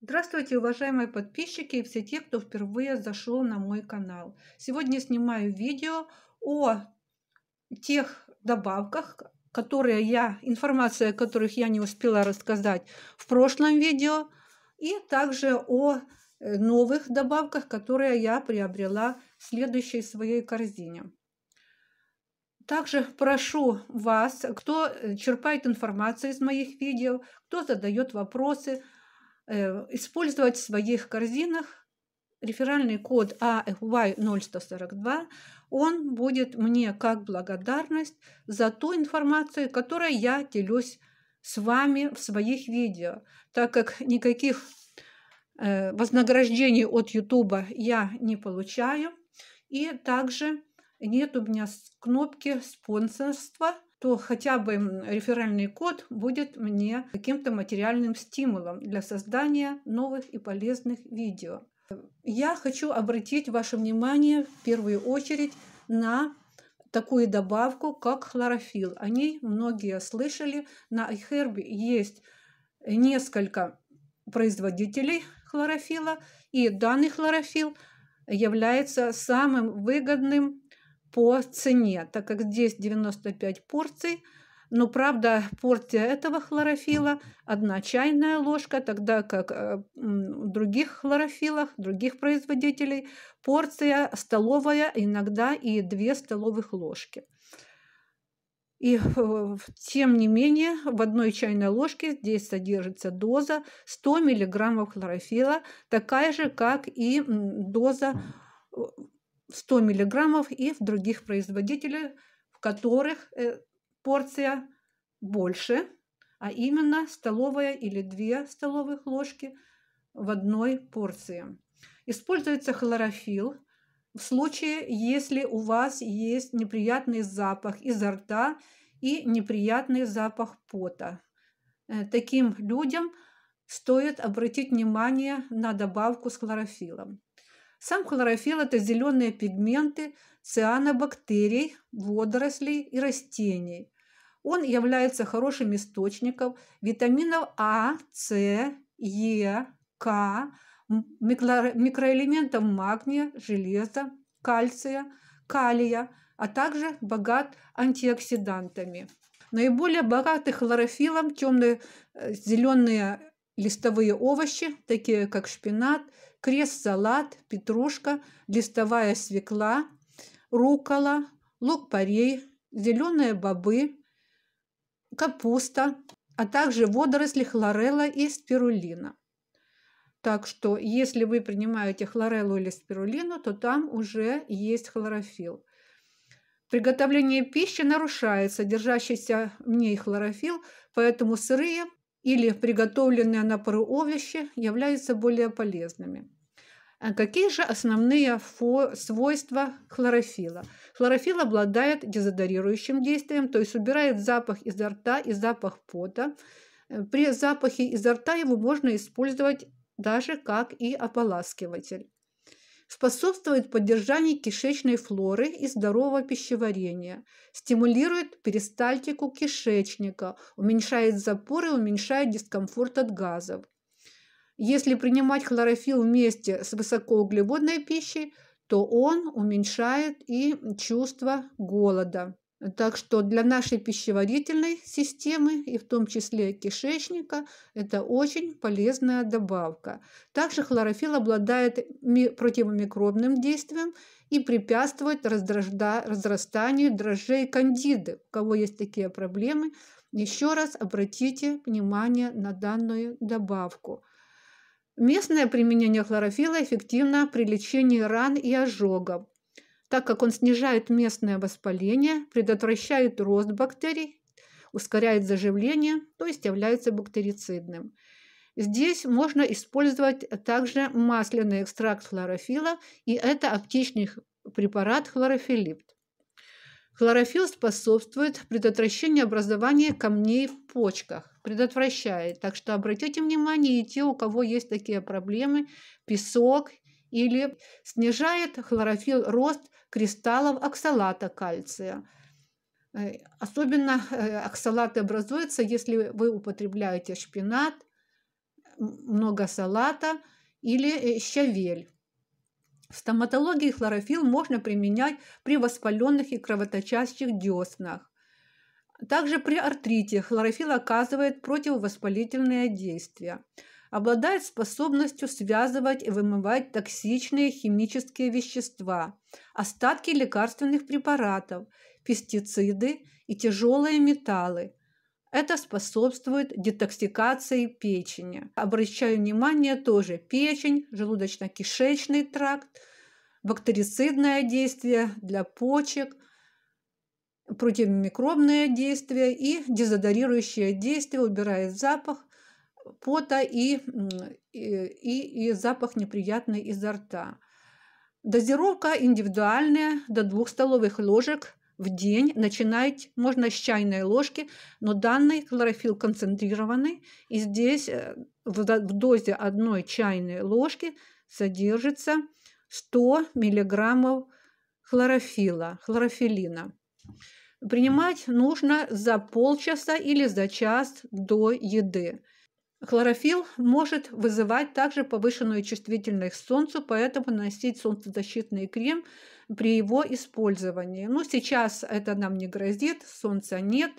Здравствуйте, уважаемые подписчики и все те, кто впервые зашел на мой канал. Сегодня снимаю видео о тех добавках, которые я, информация о которых я не успела рассказать в прошлом видео, и также о э, новых добавках, которые я приобрела в следующей своей корзине. Также прошу вас, кто э, черпает информацию из моих видео, кто задает вопросы – Э, использовать в своих корзинах реферальный код AFY0142, а он будет мне как благодарность за ту информацию, которой я делюсь с вами в своих видео, так как никаких э, вознаграждений от YouTube я не получаю. И также нет у меня кнопки спонсорства – то хотя бы реферальный код будет мне каким-то материальным стимулом для создания новых и полезных видео. Я хочу обратить ваше внимание в первую очередь на такую добавку, как хлорофилл. О ней многие слышали. На iHerb есть несколько производителей хлорофилла, и данный хлорофилл является самым выгодным по цене, так как здесь 95 порций, но правда порция этого хлорофила одна чайная ложка, тогда как э, в других хлорофилах, других производителей порция столовая, иногда и две столовых ложки. И э, тем не менее в одной чайной ложке здесь содержится доза 100 мг хлорофила, такая же, как и доза э, 100 мг и в других производителях, в которых э, порция больше, а именно столовая или 2 столовых ложки в одной порции. Используется хлорофилл в случае, если у вас есть неприятный запах изо рта и неприятный запах пота. Э, таким людям стоит обратить внимание на добавку с хлорофилом. Сам хлорофилл – это зеленые пигменты цианобактерий, водорослей и растений. Он является хорошим источником витаминов А, С, Е, К, микроэлементов магния, железа, кальция, калия, а также богат антиоксидантами. Наиболее богаты хлорофиллом темные э, зеленые листовые овощи, такие как шпинат – крест-салат, петрушка, листовая свекла, рукола, лук-порей, зеленые бобы, капуста, а также водоросли хлорелла и спирулина. Так что, если вы принимаете хлореллу или спирулину, то там уже есть хлорофилл. Приготовление пищи нарушает содержащийся в ней хлорофилл, поэтому сырые или приготовленные на пару овощи являются более полезными. А какие же основные свойства хлорофила? Хлорофил обладает дезодорирующим действием, то есть убирает запах изо рта и запах пота. Э, при запахе изо рта его можно использовать даже как и ополаскиватель способствует поддержанию кишечной флоры и здорового пищеварения, стимулирует перистальтику кишечника, уменьшает запоры, уменьшает дискомфорт от газов. Если принимать хлорофилл вместе с высокоуглеводной пищей, то он уменьшает и чувство голода. Так что для нашей пищеварительной системы и в том числе кишечника это очень полезная добавка. Также хлорофилл обладает противомикробным действием и препятствует разрастанию дрожжей кандиды. У кого есть такие проблемы, еще раз обратите внимание на данную добавку. Местное применение хлорофилла эффективно при лечении ран и ожогов так как он снижает местное воспаление, предотвращает рост бактерий, ускоряет заживление, то есть является бактерицидным. Здесь можно использовать также масляный экстракт хлорофила, и это аптечный препарат хлорофилипт. Хлорофилл способствует предотвращению образования камней в почках, предотвращает. Так что обратите внимание и те, у кого есть такие проблемы, песок или снижает хлорофилл рост кристаллов оксалата кальция. Э, особенно э, оксалаты образуются, если вы употребляете шпинат, много салата или э, щавель. В стоматологии хлорофилл можно применять при воспаленных и кровоточащих деснах. Также при артрите хлорофилл оказывает противовоспалительное действие обладает способностью связывать и вымывать токсичные химические вещества, остатки лекарственных препаратов, пестициды и тяжелые металлы. Это способствует детоксикации печени. Обращаю внимание тоже печень, желудочно-кишечный тракт, бактерицидное действие для почек – противомикробное действие и дезодорирующее действие убирает запах пота и, э, и, и запах неприятный изо рта. Дозировка индивидуальная, до двух столовых ложек в день. Начинать можно с чайной ложки, но данный хлорофилл концентрированный. И здесь э, в дозе одной чайной ложки содержится 100 миллиграммов хлорофилла, хлорофиллина. Принимать нужно за полчаса или за час до еды. Хлорофилл может вызывать также повышенную чувствительность к солнцу, поэтому наносить солнцезащитный крем при его использовании. Но ну, сейчас это нам не грозит, солнца нет,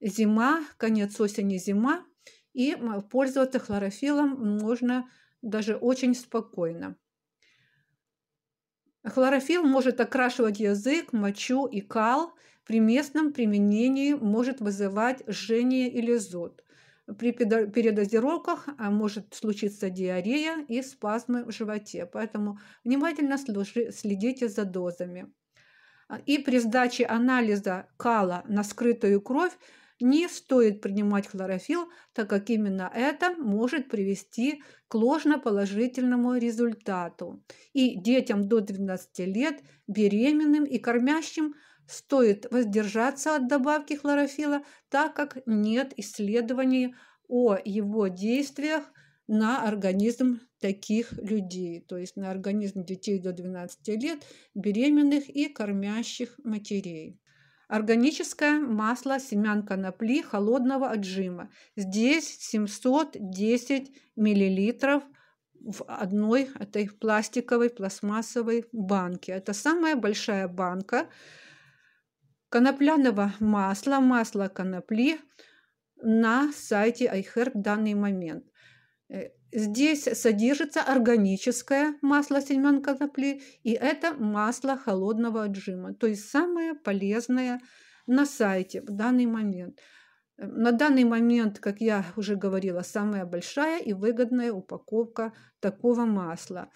зима, конец осени, зима, и пользоваться хлорофиллом можно даже очень спокойно. Хлорофилл может окрашивать язык, мочу и кал. При местном применении может вызывать жжение или зуд – при передозировках а, может случиться диарея и спазмы в животе, поэтому внимательно следите за дозами. А, и при сдаче анализа кала на скрытую кровь не стоит принимать хлорофилл, так как именно это может привести к ложноположительному результату. И детям до 12 лет, беременным и кормящим – стоит воздержаться от добавки хлорофила, так как нет исследований о его действиях на организм таких людей, то есть на организм детей до 12 лет, беременных и кормящих матерей. Органическое масло семян конопли холодного отжима. Здесь 710 миллилитров в одной этой пластиковой пластмассовой банке. Это самая большая банка конопляного масла, масла конопли на сайте iHerb в данный момент. Э, здесь содержится органическое масло семян конопли, и это масло холодного отжима, то есть самое полезное на сайте в данный момент. Э, на данный момент, как я уже говорила, самая большая и выгодная упаковка такого масла.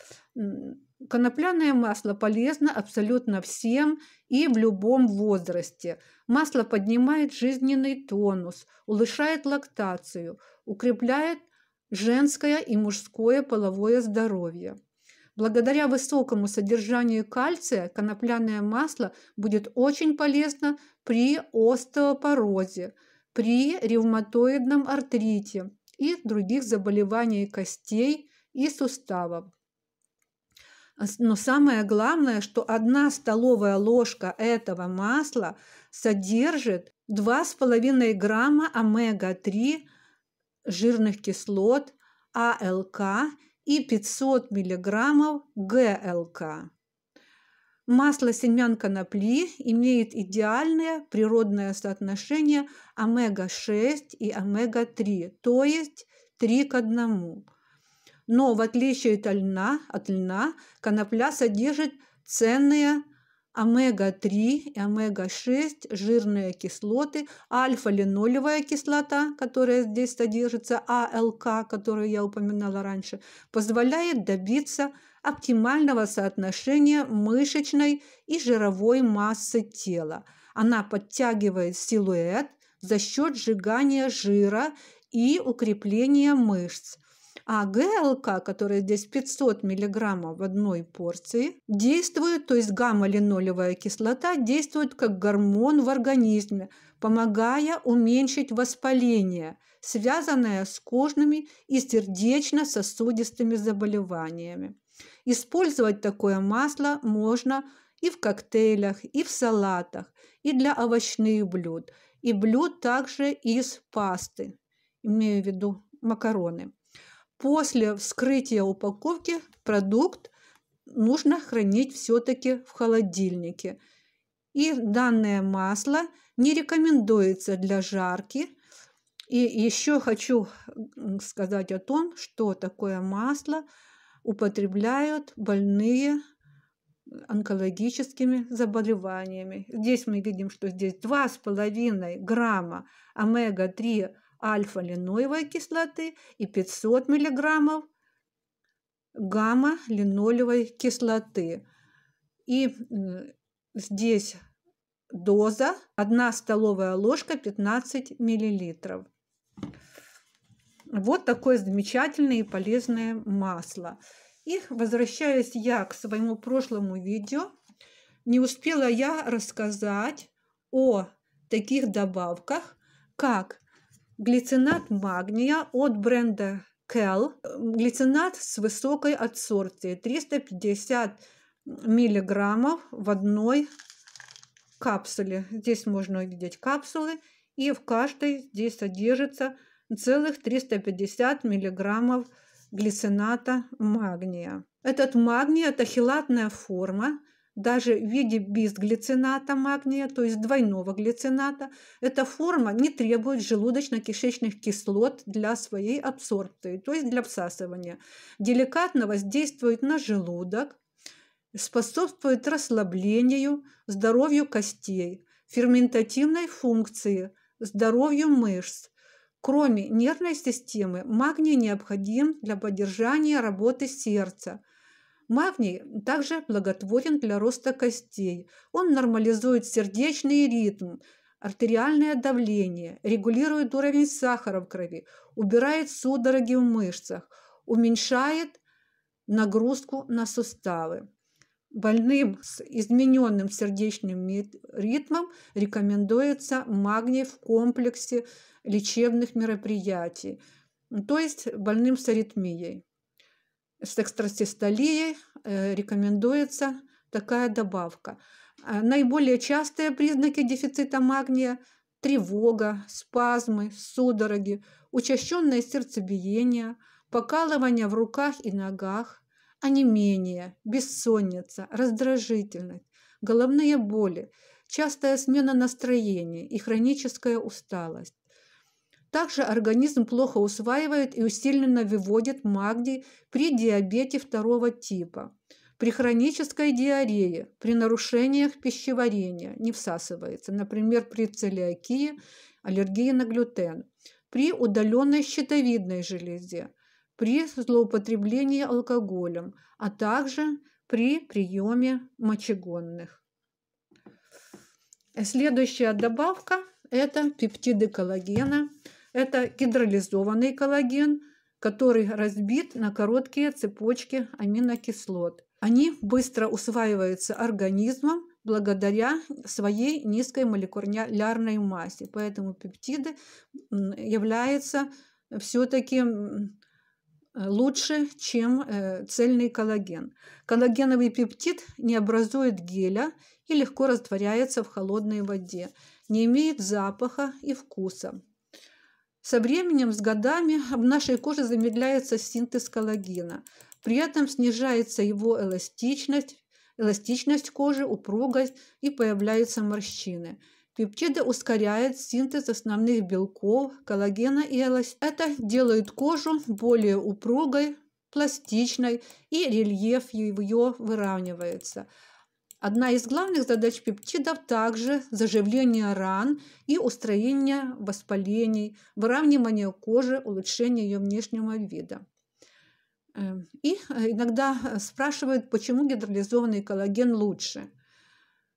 Конопляное масло полезно абсолютно всем и в любом возрасте. Масло поднимает жизненный тонус, улучшает лактацию, укрепляет женское и мужское половое здоровье. Благодаря высокому содержанию кальция конопляное масло будет очень полезно при остеопорозе, при ревматоидном артрите и других заболеваниях костей и суставов. А но самое главное, что одна столовая ложка этого масла содержит 2,5 грамма омега-3 жирных кислот АЛК и 500 миллиграммов ГЛК. Масло семян конопли имеет идеальное природное соотношение омега-6 и омега-3, то есть 3 к 1 но в отличие от льна, от льна конопля содержит ценные омега-3 и омега-6 жирные кислоты, альфа-линолевая кислота, которая здесь содержится, АЛК, которую я упоминала раньше, позволяет добиться оптимального соотношения мышечной и жировой массы тела. Она подтягивает силуэт за счет сжигания жира и укрепления мышц. А ГЛК, которая здесь 500 мг в одной порции, действует, то есть гамма-линолевая кислота действует как гормон в организме, помогая уменьшить воспаление, связанное с кожными и сердечно-сосудистыми заболеваниями. Использовать такое масло можно и в коктейлях, и в салатах, и для овощных блюд, и блюд также из пасты, имею в виду макароны после вскрытия упаковки продукт нужно хранить все-таки в холодильнике. И данное масло не рекомендуется для жарки. И еще хочу сказать о том, что такое масло употребляют больные онкологическими заболеваниями. Здесь мы видим, что здесь 2,5 грамма омега-3 альфа-линоевой кислоты и 500 мг гамма-линолевой кислоты. И здесь доза 1 столовая ложка 15 мл. Вот такое замечательное и полезное масло. И возвращаясь я к своему прошлому видео, не успела я рассказать о таких добавках, как глицинат магния от бренда Kell, глицинат с высокой адсорбцией, 350 миллиграммов в одной капсуле. Здесь можно увидеть капсулы, и в каждой здесь содержится целых 350 миллиграммов глицината магния. Этот магний – это хилатная форма, даже в виде бисглицината магния, то есть двойного глицината, эта форма не требует желудочно-кишечных кислот для своей абсорбции, то есть для всасывания. Деликатно воздействует на желудок, способствует расслаблению, здоровью костей, ферментативной функции, здоровью мышц, Кроме нервной системы, магний необходим для поддержания работы сердца, Магний также благотворен для роста костей. Он нормализует сердечный ритм, артериальное давление, регулирует уровень сахара в крови, убирает судороги в мышцах, уменьшает нагрузку на суставы. Больным с измененным сердечным ритмом рекомендуется магний в комплексе лечебных мероприятий, то есть больным с аритмией с экстрасистолией э, рекомендуется такая добавка. А, наиболее частые признаки дефицита магния – тревога, спазмы, судороги, учащенное сердцебиение, покалывание в руках и ногах, онемение, бессонница, раздражительность, головные боли, частая смена настроения и хроническая усталость. Также организм плохо усваивает и усиленно выводит магний при диабете второго типа, при хронической диарее, при нарушениях пищеварения не всасывается, например, при целиакии, аллергии на глютен, при удаленной щитовидной железе, при злоупотреблении алкоголем, а также при приеме мочегонных. Следующая добавка – это пептиды коллагена – это гидролизованный коллаген, который разбит на короткие цепочки аминокислот. Они быстро усваиваются организмом благодаря своей низкой молекулярной массе. Поэтому пептиды являются все-таки лучше, чем э, цельный коллаген. Коллагеновый пептид не образует геля и легко растворяется в холодной воде, не имеет запаха и вкуса. Со временем, с годами в нашей коже замедляется синтез коллагена. При этом снижается его эластичность, эластичность кожи, упругость и появляются морщины. Пептиды ускоряют синтез основных белков, коллагена и эластина. Это делает кожу более упругой, пластичной и рельеф ее выравнивается. Одна из главных задач пептидов также заживление ран и устроение воспалений, выравнивание кожи, улучшение ее внешнего вида. Эм, и э, иногда э, спрашивают, почему гидролизованный коллаген лучше.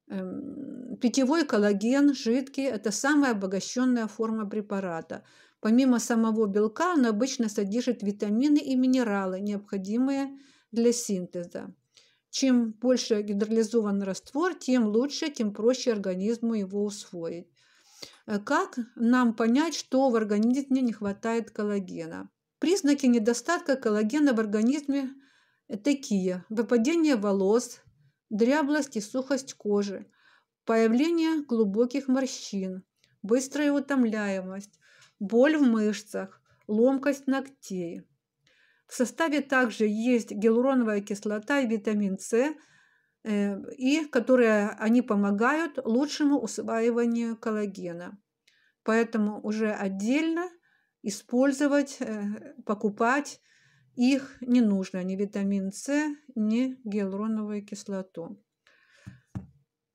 Эм, питьевой коллаген жидкий – это самая обогащенная форма препарата. Помимо самого белка он обычно содержит витамины и минералы, необходимые для синтеза. Чем больше гидролизован раствор, тем лучше, тем проще организму его усвоить. Э, как нам понять, что в организме не хватает коллагена? Признаки недостатка коллагена в организме э, такие. Выпадение волос, дряблость и сухость кожи, появление глубоких морщин, быстрая утомляемость, боль в мышцах, ломкость ногтей. В составе также есть гиалуроновая кислота и витамин С, э, и которые они помогают лучшему усваиванию коллагена. Поэтому уже отдельно использовать, э, покупать их не нужно, ни витамин С, ни гиалуроновую кислоту.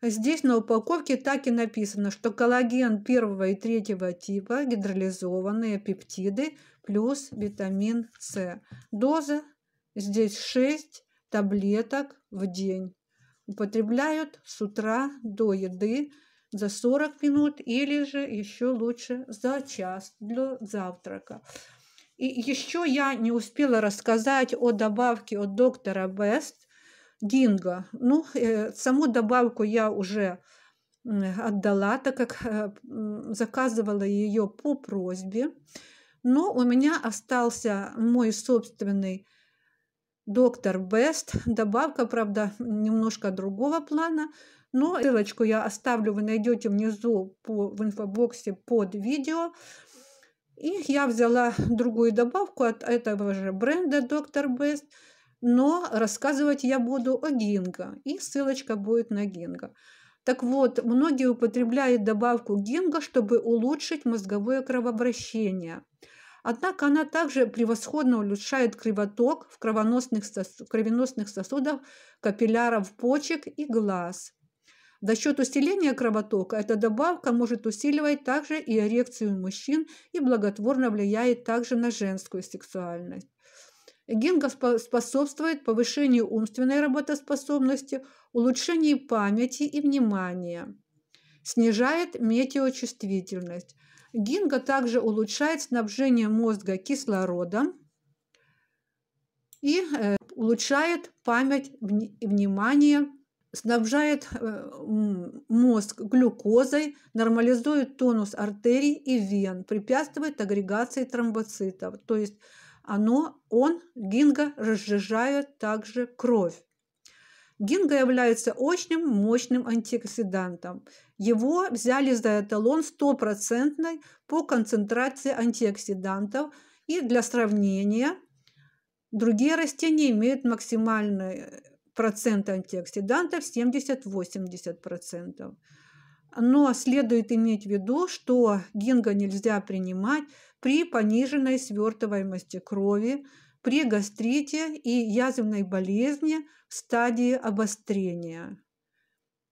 Здесь на упаковке так и написано, что коллаген первого и третьего типа, гидролизованные пептиды – плюс витамин С. Доза здесь 6 таблеток в день. Употребляют с утра до еды за 40 минут или же еще лучше за час для завтрака. И еще я не успела рассказать о добавке от доктора Бест Динго. Ну, э, саму добавку я уже отдала, так как э, заказывала ее по просьбе. Но у меня остался мой собственный доктор Бест. Добавка, правда, немножко другого плана. Но ссылочку я оставлю, вы найдете внизу по, в инфобоксе под видео. И я взяла другую добавку от этого же бренда доктор Бест. Но рассказывать я буду о Гинго. И ссылочка будет на Гинго. Так вот, многие употребляют добавку Гинго, чтобы улучшить мозговое кровообращение – Однако она также превосходно улучшает кровоток в кровеносных, сосуд, кровеносных сосудах, капилляров почек и глаз. За счет усиления кровотока эта добавка может усиливать также и эрекцию мужчин и благотворно влияет также на женскую сексуальность. Гинга способствует повышению умственной работоспособности, улучшению памяти и внимания, снижает метеочувствительность, Гинга также улучшает снабжение мозга кислородом и э, улучшает память, внимание, снабжает э, мозг глюкозой, нормализует тонус артерий и вен, препятствует агрегации тромбоцитов. То есть оно, он, гинга разжижает также кровь. Гинга является очень мощным антиоксидантом. Его взяли за эталон стопроцентной по концентрации антиоксидантов. И для сравнения, другие растения имеют максимальный э, процент антиоксидантов 70-80%. Но следует иметь в виду, что гинга нельзя принимать при пониженной свертываемости крови, при гастрите и язвенной болезни в стадии обострения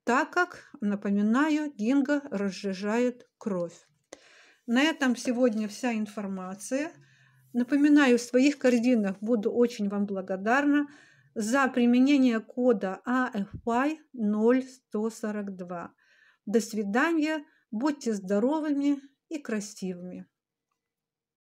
так как, напоминаю, гинга разжижает кровь. На этом сегодня вся информация. Напоминаю, в своих корзинах буду очень вам благодарна за применение кода AFY а 0142. До свидания, будьте здоровыми и красивыми!